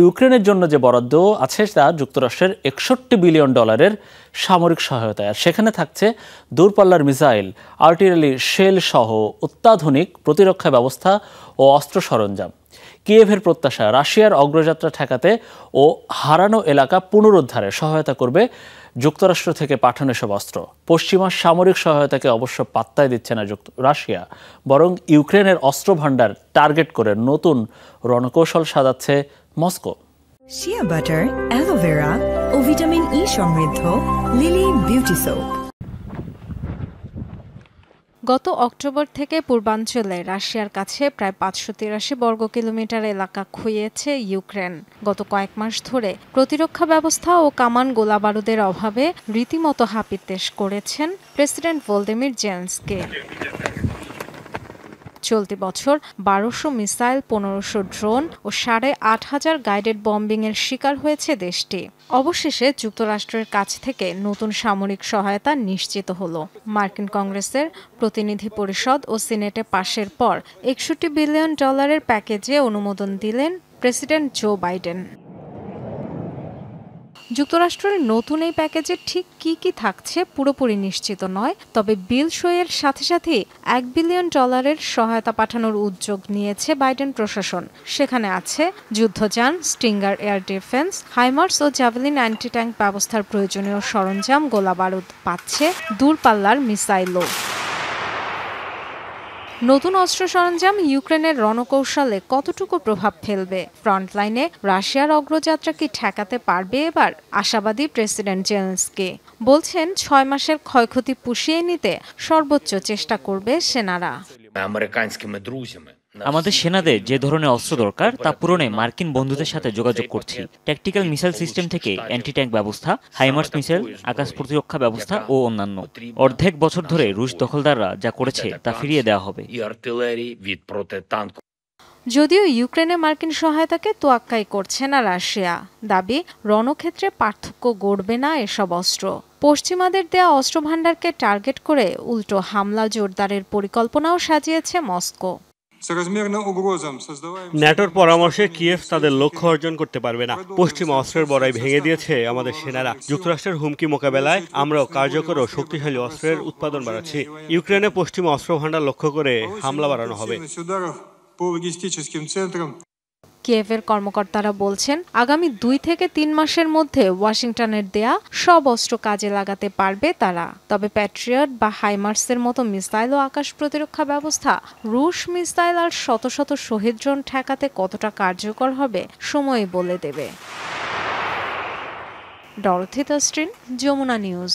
ইউক্রেনের জন্য যে বরাদ্দ আছে তা যুক্তরাষ্ট্রের একষট্টি বিলিয়ন ডলারের সামরিক সহায়তা আর সেখানে থাকছে দূরপাল্লার মিসাইল আর্টিলারি শেল সহ অত্যাধুনিক প্রতিরক্ষা ব্যবস্থা ও অস্ত্র সরঞ্জাম কিয়েভের প্রত্যাশা রাশিয়ার অগ্রযাত্রা ঠেকাতে ও হারানো এলাকা পুনরুদ্ধারে সহায়তা করবে যুক্তরাষ্ট্র থেকে পাঠানো সব অস্ত্র পশ্চিমা সামরিক সহায়তাকে অবশ্য পাত্তায় দিচ্ছে না যুক্ত রাশিয়া বরং ইউক্রেনের অস্ত্র ভাণ্ডার টার্গেট করে নতুন রণকৌশল সাজাচ্ছে মস্কো শিয়া বাটার অ্যালোভেরা ও ভিটামিন ই e সমৃদ্ধ লিলি বিউটি সোপ গত অক্টোবর থেকে পূর্বাঞ্চলে রাশিয়ার কাছে প্রায় পাঁচশো তিরাশি বর্গ কিলোমিটার এলাকা খুইয়েছে ইউক্রেন গত কয়েক মাস ধরে প্রতিরক্ষা ব্যবস্থা ও কামান গোলাবারুদের অভাবে রীতিমতো হাপিতেশ করেছেন প্রেসিডেন্ট ভোলদেমির জেন্সকে চলতি বছর বারোশো মিসাইল পনেরোশো ড্রোন ও সাড়ে আট হাজার গাইডেড বম্বিংয়ের শিকার হয়েছে দেশটি অবশেষে যুক্তরাষ্ট্রের কাছ থেকে নতুন সামরিক সহায়তা নিশ্চিত হল মার্কিন কংগ্রেসের প্রতিনিধি পরিষদ ও সিনেটে পাশের পর একষট্টি বিলিয়ন ডলারের প্যাকেজে অনুমোদন দিলেন প্রেসিডেন্ট জো বাইডেন যুক্তরাষ্ট্রের নতুন এই প্যাকেজে ঠিক কি কি থাকছে পুরোপুরি নিশ্চিত নয় তবে বিল সইয়ের সাথে সাথে এক বিলিয়ন ডলারের সহায়তা পাঠানোর উদ্যোগ নিয়েছে বাইডেন প্রশাসন সেখানে আছে যুদ্ধযান স্টিঙ্গার এয়ার ডিফেন্স হাইমার্স ও জাভেলিন অ্যান্টি ট্যাঙ্ক ব্যবস্থার প্রয়োজনীয় সরঞ্জাম গোলাবারুদ পাচ্ছে দূরপাল্লার মিসাইলও নতুন অস্ত্র সরঞ্জাম ইউক্রেনের রণকৌশলে কতটুকু প্রভাব ফেলবে ফ্রন্টলাইনে রাশিয়ার অগ্রযাত্রা কি ঠেকাতে পারবে এবার আশাবাদী প্রেসিডেন্ট জেলসকে বলছেন ছয় মাসের ক্ষয়ক্ষতি পুষিয়ে নিতে সর্বোচ্চ চেষ্টা করবে সেনারা আমাদের সেনাদের যে ধরনের অস্ত্র দরকার তা পূরণে মার্কিন বন্ধুদের সাথে যোগাযোগ করছি ট্যাকটিক্যাল মিসাইল সিস্টেম থেকে অ্যান্টি ট্যাঙ্ক ব্যবস্থা হাইমার্স মিসাইল আকাশ প্রতিরক্ষা ব্যবস্থা ও অন্যান্য অর্ধেক বছর ধরে রুশ দখলদাররা যা করেছে তা ফিরিয়ে দেওয়া হবে যদিও ইউক্রেনে মার্কিন সহায়তাকে তোয়াক্কাই করছে না রাশিয়া দাবি রণক্ষেত্রে পার্থক্য গড়বে না এসব অস্ত্র পশ্চিমাদের দেয়া অস্ত্রভাণ্ডারকে টার্গেট করে উল্টো হামলা জোরদারের পরিকল্পনাও সাজিয়েছে মস্কো ন্যাটোর পরামর্শে কিয়েভ তাদের লক্ষ্য অর্জন করতে পারবে না পশ্চিমা অস্ত্রের বড়াই ভেঙে দিয়েছে আমাদের সেনারা যুক্তরাষ্ট্রের হুমকি মোকাবেলায় আমরাও কার্যকর ও শক্তিশালী অস্ত্রের উৎপাদন বাড়াচ্ছি ইউক্রেনে পশ্চিমা অস্ত্র ভাণ্ডার লক্ষ্য করে হামলা বাড়ানো হবে কিয়েভের কর্মকর্তারা বলছেন আগামী দুই থেকে তিন মাসের মধ্যে ওয়াশিংটনের দেয়া সব অস্ত্র কাজে লাগাতে পারবে তারা তবে প্যাট্রিয়ট বা হাইমার্সের মতো মিসাইল ও আকাশ প্রতিরক্ষা ব্যবস্থা রুশ মিসাইল আর শত শত শহীদ ঠেকাতে কতটা কার্যকর হবে সময় বলে দেবে ডরথি যমুনা নিউজ